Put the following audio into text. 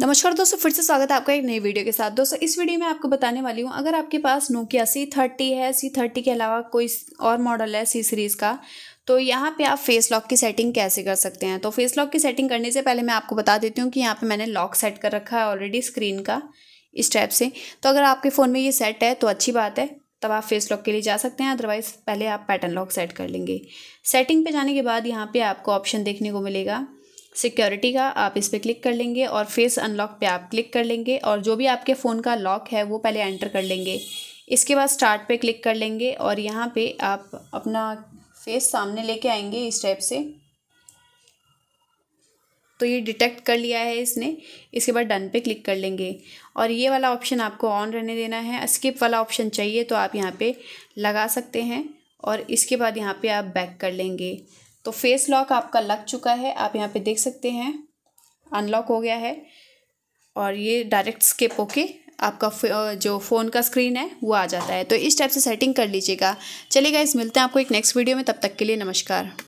नमस्कार दोस्तों फिर से स्वागत है आपका एक नई वीडियो के साथ दोस्तों इस वीडियो में आपको बताने वाली हूँ अगर आपके पास नोकिया सी थर्टी है सी थर्टी के अलावा कोई और मॉडल है सी सीरीज़ का तो यहाँ पे आप फेस लॉक की सेटिंग कैसे कर सकते हैं तो फेस लॉक की सेटिंग करने से पहले मैं आपको बता देती हूँ कि यहाँ पर मैंने लॉक सेट कर रखा है ऑलरेडी स्क्रीन का इस टाइप से तो अगर आपके फ़ोन में ये सेट है तो अच्छी बात है तब आप फेस लॉक के लिए जा सकते हैं अदरवाइज़ पहले आप पैटर्न लॉक सेट कर लेंगे सेटिंग पे जाने के बाद यहाँ पे आपको ऑप्शन देखने को मिलेगा सिक्योरिटी का आप इस पर क्लिक कर लेंगे और फेस अनलॉक पे आप क्लिक कर लेंगे और जो भी आपके फ़ोन का लॉक है वो पहले एंटर कर लेंगे इसके बाद स्टार्ट पे क्लिक कर लेंगे और यहाँ पे आप अपना फेस सामने लेके आएंगे इस टाइप से तो ये डिटेक्ट कर लिया है इसने इसके बाद डन पे क्लिक कर लेंगे और ये वाला ऑप्शन आपको ऑन रहने देना है स्किप वाला ऑप्शन चाहिए तो आप यहाँ पर लगा सकते हैं और इसके बाद यहाँ पर आप बैक कर लेंगे तो फेस लॉक आपका लग चुका है आप यहाँ पे देख सकते हैं अनलॉक हो गया है और ये डायरेक्ट स्केप होके आपका जो फ़ोन का स्क्रीन है वो आ जाता है तो इस टाइप से सेटिंग कर लीजिएगा चलेगा इस मिलते हैं आपको एक नेक्स्ट वीडियो में तब तक के लिए नमस्कार